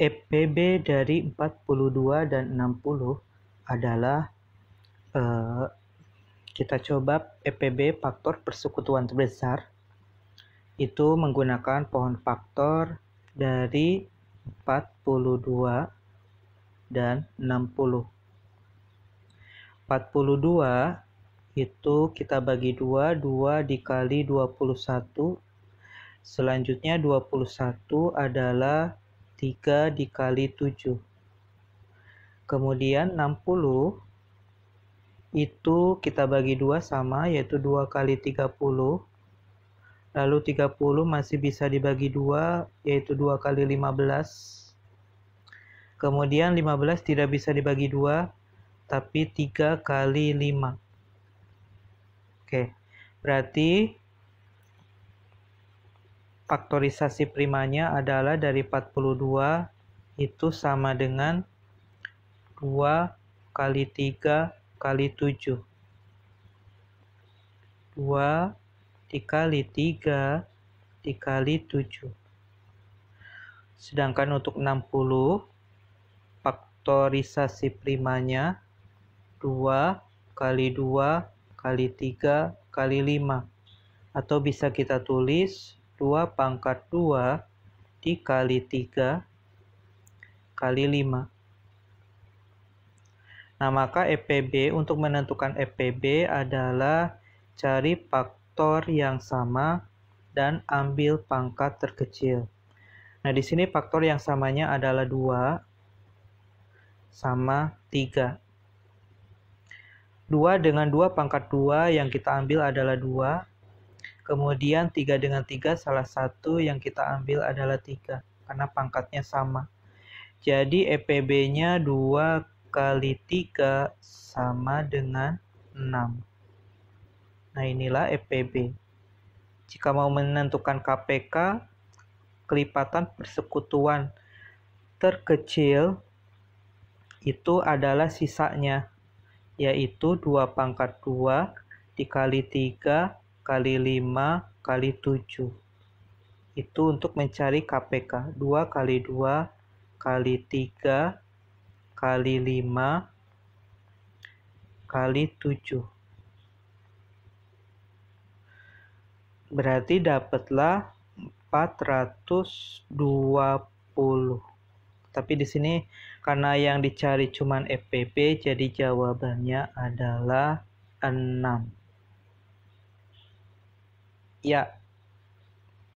EPB dari 42 dan 60 adalah eh, kita coba EPB faktor persekutuan terbesar itu menggunakan pohon faktor dari 42 dan 60. 42 itu kita bagi 2, 2 dikali 21. Selanjutnya 21 adalah 3 dikali 7. Kemudian 60 itu kita bagi 2 sama yaitu 2 kali 30. Lalu 30 masih bisa dibagi 2 yaitu 2 kali 15. Kemudian 15 tidak bisa dibagi 2 tapi 3 kali 5. Oke, berarti faktorisasi primanya adalah dari 42 itu sama dengan 2 kali 3 kali 7. 2 dikali 3 dikali 7. Sedangkan untuk 60 faktorisasi primanya 2 kali 2 kali 3 kali 5 atau bisa kita tulis 2 pangkat 2 dikali 3 kali 5. Nah, maka EPB untuk menentukan EPB adalah cari faktor yang sama dan ambil pangkat terkecil. Nah, di sini faktor yang samanya adalah 2 sama 3. 2 dengan 2 pangkat 2 yang kita ambil adalah 2 Kemudian 3 dengan 3 salah satu yang kita ambil adalah 3 karena pangkatnya sama. Jadi EPB-nya 2 kali 3 sama dengan 6. Nah inilah EPB. Jika mau menentukan KPK, kelipatan persekutuan terkecil itu adalah sisanya, yaitu 2 pangkat 2 dikali 3 kali 5 kali 7 itu untuk mencari KPK 2 kali 2 kali 3 kali 5 kali 7 berarti dapatlah 420 tapi di sini karena yang dicari cuman FPP e jadi jawabannya adalah 6 yeah